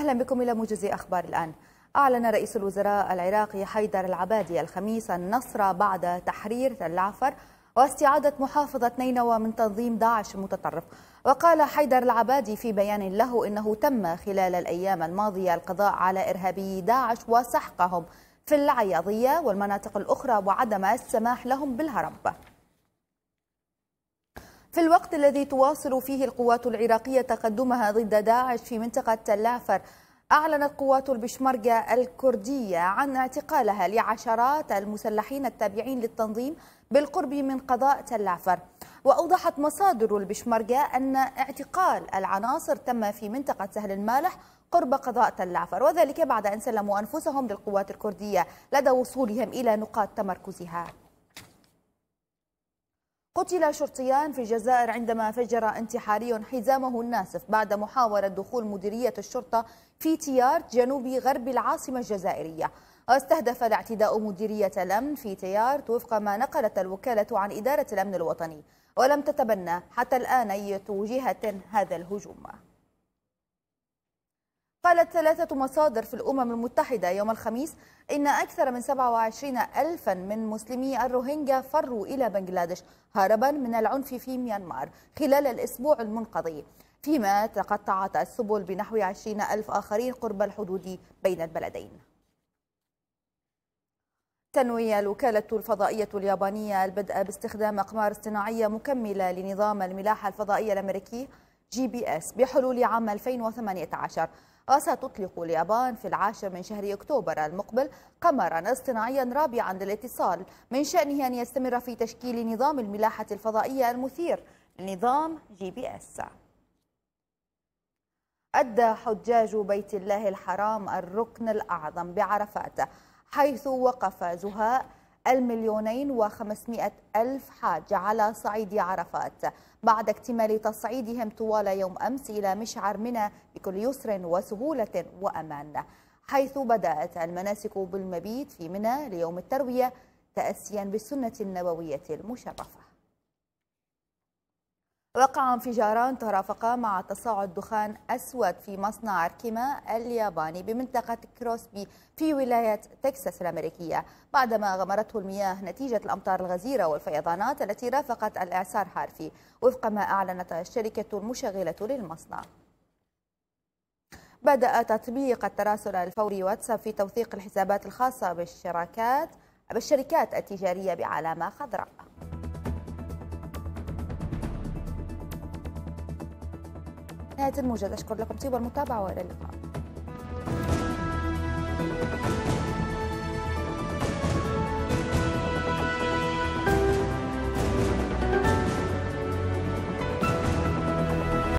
أهلا بكم إلى موجز أخبار الآن أعلن رئيس الوزراء العراقي حيدر العبادي الخميس النصر بعد تحرير العفر واستعادة محافظة نينوى من تنظيم داعش المتطرف وقال حيدر العبادي في بيان له إنه تم خلال الأيام الماضية القضاء على إرهابي داعش وسحقهم في العياضية والمناطق الأخرى وعدم السماح لهم بالهرب في الوقت الذي تواصل فيه القوات العراقية تقدمها ضد داعش في منطقة تلافر أعلنت قوات البشمركة الكردية عن اعتقالها لعشرات المسلحين التابعين للتنظيم بالقرب من قضاء تلافر وأوضحت مصادر البشمركة أن اعتقال العناصر تم في منطقة سهل المالح قرب قضاء تلافر وذلك بعد أن سلموا أنفسهم للقوات الكردية لدى وصولهم إلى نقاط تمركزها قتل شرطيان في الجزائر عندما فجر انتحاري حزامه الناسف بعد محاولة دخول مديرية الشرطة في تيارت جنوب غرب العاصمة الجزائرية واستهدف الاعتداء مديرية الأمن في تيارت وفق ما نقلت الوكالة عن إدارة الأمن الوطني ولم تتبنى حتى الآن أي جهة هذا الهجوم قالت ثلاثة مصادر في الأمم المتحدة يوم الخميس إن أكثر من 27 ألفا من مسلمي الروهينجا فروا إلى بنغلاديش هربا من العنف في ميانمار خلال الأسبوع المنقضي فيما تقطعت السبل بنحو 20 ألف آخرين قرب الحدود بين البلدين تنوي الوكالة الفضائية اليابانية البدء باستخدام أقمار اصطناعية مكملة لنظام الملاحة الفضائية الأمريكي جي بي اس بحلول عام 2018 وستطلق اليابان في العاشر من شهر أكتوبر المقبل قمرا اصطناعيا رابعا للاتصال من شأنه أن يستمر في تشكيل نظام الملاحة الفضائية المثير لنظام جي بي اس أدى حجاج بيت الله الحرام الركن الأعظم بعرفات حيث وقف زهاء المليونين وخمسمائة ألف حاج على صعيد عرفات بعد اكتمال تصعيدهم طوال يوم أمس إلى مشعر منى بكل يسر وسهولة وأمان حيث بدأت المناسك بالمبيت في منى ليوم التروية تأسيا بالسنة النبوية المشرفة وقع انفجاران ترافقا مع تصاعد دخان أسود في مصنع أركيما الياباني بمنطقة كروسبي في ولاية تكساس الأمريكية بعدما غمرته المياه نتيجة الأمطار الغزيرة والفيضانات التي رافقت الإعصار هارفي وفق ما أعلنت الشركة المشغلة للمصنع بدأ تطبيق التراسل الفوري واتساب في توثيق الحسابات الخاصة بالشراكات بالشركات التجارية بعلامة خضراء نهايه الموجز اشكر لكم طيب المتابعه والى اللقاء